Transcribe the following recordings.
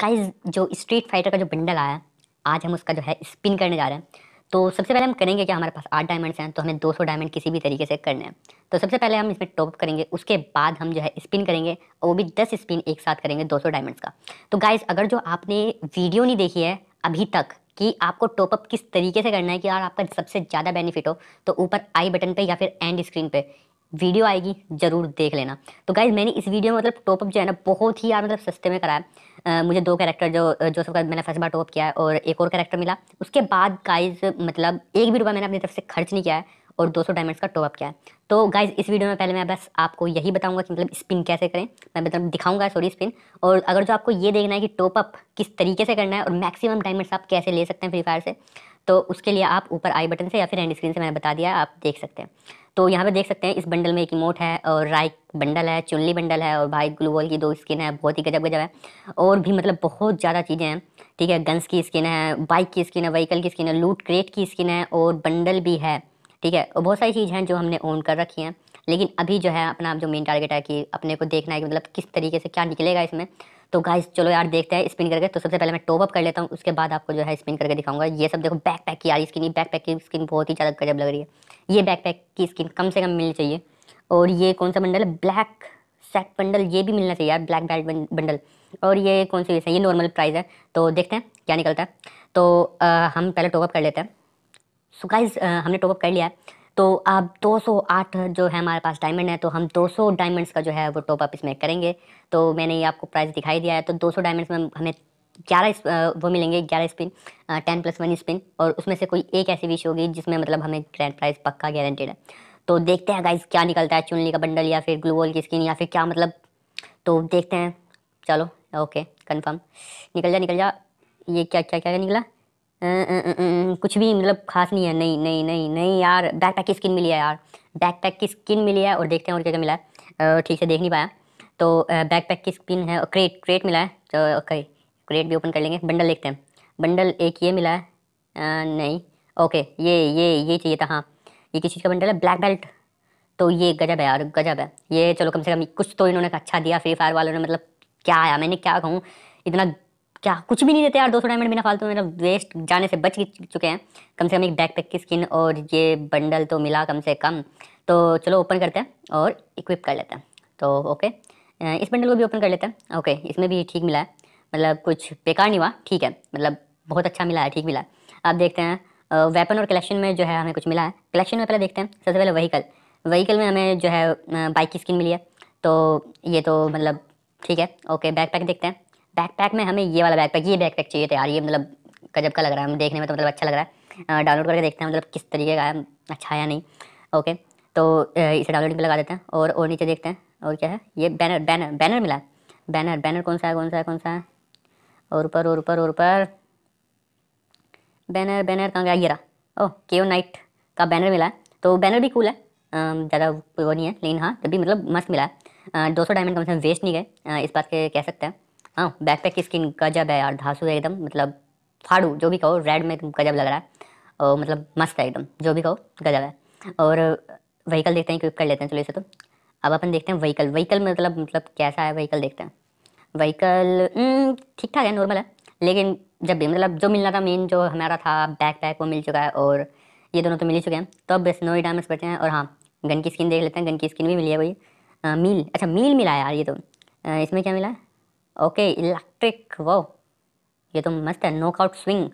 guys जो street fighter का जो बंडल आया आज हम उसका जो है स्पिन करने जा रहे हैं तो सबसे पहले हम करेंगे क्या हमारे पास आठ डायमंड्स हैं तो हमें 200 डायमंड किसी भी तरीके से करने हैं तो सबसे पहले हम इसमें टॉप करेंगे उसके बाद हम जो है स्पिन करेंगे और वो भी 10 स्पिन एक साथ करेंगे 200 डायमंड्स का तो गाइज अगर जो आपने वीडियो नहीं देखी है अभी तक कि आपको टॉपअप किस तरीके से करना है कि यार आपका सबसे ज़्यादा बेनिफिट हो तो ऊपर आई बटन पर या फिर एंड स्क्रीन पर वीडियो आएगी ज़रूर देख लेना तो गाइज़ मैंने इस वीडियो में मतलब टॉपअप जो है ना बहुत ही यार मतलब सस्ते में कराया मुझे दो कैरेक्टर जो जो का मैंने फर्स्ट बार टॉप किया है और एक और कैरेक्टर मिला उसके बाद गाइज मतलब एक भी रुपया मैंने अपनी तरफ से खर्च नहीं किया है और 200 डायमंड्स का टॉपअप किया है तो गाइज इस वीडियो में पहले मैं बस आपको यही बताऊंगा कि मतलब स्पिन कैसे करें मैं मतलब दिखाऊंगा सॉरी स्पिन और अगर जो आपको ये देखना है कि टॉपअप किस तरीके से करना है और मैक्सिमम डायमंड्स आप कैसे ले सकते हैं फ्री फायर से तो उसके लिए आप ऊपर आई बटन से या फिर हैंड स्क्रीन से मैंने बता दिया आप देख सकते हैं तो यहाँ पे देख सकते हैं इस बंडल में एक इमोट है और राइक बंडल है चुनली बंडल है और भाई ग्लूबॉल की दो स्किन है बहुत ही गजब गजब है और भी मतलब बहुत ज़्यादा चीज़ें हैं ठीक है गन्स की स्किन है बाइक की स्किन है व्हीकल की स्किन है लूट क्रेट की स्किन है और बंडल भी है ठीक है और बहुत सारी चीज़ हैं जो हमने ओन कर रखी हैं लेकिन अभी जो है अपना जो मेन टारगेट है कि अपने को देखना है कि मतलब किस तरीके से क्या निकलेगा इसमें तो गाइस चलो यार देखते हैं स्पिन करके तो सबसे पहले मैं टॉप अप कर लेता हूँ उसके बाद आपको जो है स्पिन करके दिखाऊंगा ये सब देखो बैक पैक की यार स्किन बैक पैक की स्किन बहुत ही ज़्यादा गजब लग रही है ये बैक पैक की स्किन कम से कम मिलनी चाहिए और ये कौन सा बंडल है ब्लैक सेट बंडल ये भी मिलना चाहिए यार ब्लैक बैट बंडल और ये कौन सी ये नॉर्मल प्राइस है तो देखते हैं क्या निकलता है तो हम पहले टॉपअप कर लेते हैं सो गाइज हमने टॉपअप कर लिया है तो आप 208 जो है हमारे पास डायमंड है तो हम 200 डायमंड्स का जो है वो टॉप अप इसमें करेंगे तो मैंने ये आपको प्राइस दिखाई दिया है तो 200 डायमंड्स में हमें ग्यारह वो मिलेंगे ग्यारह spin ten plus one spin और उसमें से कोई एक ऐसी विश होगी जिसमें मतलब हमें ग्रैंड प्राइस पक्का गारंटेड है तो देखते हैं गाइज क्या निकलता है चुनली का बंडल या फिर ग्लूवॉल की स्किन या फिर क्या मतलब तो देखते हैं चलो ओके कन्फर्म निकल जा निकल जा ये क्या क्या क्या, क्या निकला हम्म, हम्म, हम्म, कुछ भी मतलब खास नहीं है नहीं नहीं नहीं नहीं यार बैक पैक की स्किन मिली है यार बैक पैक की स्किन मिली है और देखते हैं और क्या क्या मिला है ठीक से देख नहीं पाया तो बैक पैक की स्किन है और क्रेट क्रेट मिला है तो ओके क्रेट भी ओपन कर लेंगे बंडल देखते हैं बंडल एक ये मिला है नहीं ओके ये ये ये चाहिए था हाँ ये किस चीज़ का बंडल है ब्लैक बेल्ट तो ये गजब है यार गजब है ये चलो कम से कम कुछ तो इन्होंने अच्छा दिया फ्री फायर वालों ने मतलब क्या आया मैंने क्या कहूँ इतना क्या कुछ भी नहीं देते यार दो सौ डायमंड बिना फालतू मेरा वेस्ट मतलब जाने से बच चुके हैं कम से कम एक बैक पैक की स्किन और ये बंडल तो मिला कम से कम तो चलो ओपन करते हैं और इक्विप कर लेते हैं तो ओके इस बंडल को भी ओपन कर लेते हैं ओके इसमें भी ठीक मिला है मतलब कुछ बेकार नहीं हुआ ठीक है मतलब बहुत अच्छा मिला है ठीक मिला है आप देखते हैं वेपन और कलेक्शन में जो है हमें कुछ मिला है कलेक्शन में पहले देखते हैं सबसे पहले वहीकल वहीकल में हमें जो है बाइक की स्किन मिली है तो ये तो मतलब ठीक है ओके बैक पैक देखते हैं बैकपैक पैक में हमें ये वाला बैकपैक ये बैकपैक पैक चाहिए था यार ये मतलब गजब का लग रहा है हमें देखने में तो मतलब अच्छा लग रहा है डाउनलोड करके देखते हैं मतलब किस तरीके का है अच्छा है या नहीं ओके तो इसे डाउनलोड पर लगा देते हैं और और नीचे देखते हैं और क्या है ये बैनर बैनर बैनर मिला है बैनर बैनर कौन सा है कौन सा है कौन सा है और ऊपर और ऊपर और ऊपर बैनर बैनर कहाँ गया गिरा ओ ओह ओ नाइट का बैनर मिला तो है तो बैनर भी कूल है ज़्यादा वो नहीं है लेकिन हाँ तभी मतलब मस्त मिला है दो सौ डायमंड कम से कम वेस्ट नहीं गए इस बात के कह सकते हैं हाँ बैक पैक की स्किन गजब है यार धासु है एकदम मतलब फाड़ू जो भी कहो रेड में एकदम गजब लग रहा है और मतलब मस्त है एकदम जो भी कहो गजब है और व्हीकल देखते हैं क्विक कर लेते हैं चलो इसे तो अब अपन देखते हैं व्हीकल व्हीकल मतलब मतलब कैसा है व्हीकल देखते हैं व्हीकल हम्म, ठीक ठाक है नॉर्मल है लेकिन जब भी मतलब जो मिलना था मेन जो हमारा था बैक पैक वो मिल चुका है और ये दोनों तो मिल ही चुके हैं तो अब बस नोई डायमंड्स बचे हैं और हाँ गन की स्किन देख लेते हैं गन की स्किन भी मिली है कोई मील अच्छा मील मिला है यार ये तो इसमें क्या मिला है ओके इलेक्ट्रिक वो ये तो मस्त है आउट स्विंग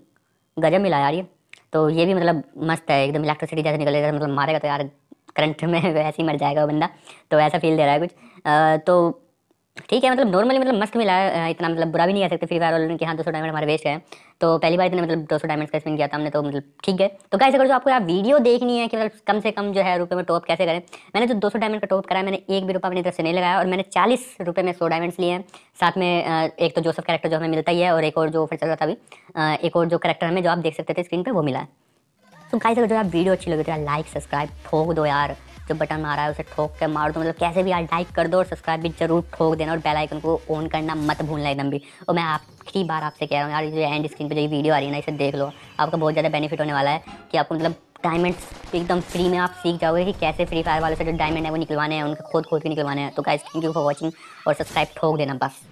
गजब मिला यार ये तो ये भी मतलब मस्त है एकदम इलेक्ट्रिसिटी जैसे निकलेगा मतलब मारेगा तो यार करंट में वैसे ही मर जाएगा वो बंदा तो ऐसा फील दे रहा है कुछ आ, तो ठीक है मतलब नॉर्मली मतलब मस्त मिला है इतना मतलब बुरा भी नहीं कह सकते फ्री फायर वालों के हाँ दो सौ डायमंड हमारे वेस्ट है तो पहली बार इतने मतलब दो सौ डायमंड का किया था हमने तो मतलब ठीक है तो कैसे करो जो आपको यार वीडियो देखनी है कि मतलब कम से कम जो है रुपये में टॉप कैसे करें मैंने जो दो सौ डायमंड का टॉप कराया मैंने एक भी रुपये अपनी तरफ से नहीं लगाया और मैंने चालीस रुपये में सौ डायमंड्स लिए हैं साथ में एक तो जोसफ कैरेक्टर जो हमें मिलता ही है और एक और जो ऑफर चल रहा था अभी एक और जो करेक्टर हमें जो आप देख सकते थे स्क्रीन पर वो मिला है तो कैसे करो यार वीडियो अच्छी लगी तो यार लाइक सब्सक्राइब ठोक दो यार जो बटन मारा है उसे ठोक के मार दो मतलब कैसे भी यार लाइक कर दो और सब्सक्राइब भी जरूर ठोक देना और बेल आइकन को ऑन करना मत भूलना एकदम भी और मैं आखिरी बार आपसे कह रहा हूँ यार जो एंड स्क्रीन पर जो वीडियो आ रही है ना इसे देख लो आपका बहुत ज़्यादा बेनिफिट होने वाला है कि आपको मतलब डायमंड एकदम फ्री में आप सीख जाओगे कि कैसे फ्री फायर वाले से जो डायमंड है वो निकलवाने हैं उनके खोद खोद के निकलवाने हैं तो guys thank you for watching और सब्सक्राइब ठोक देना बस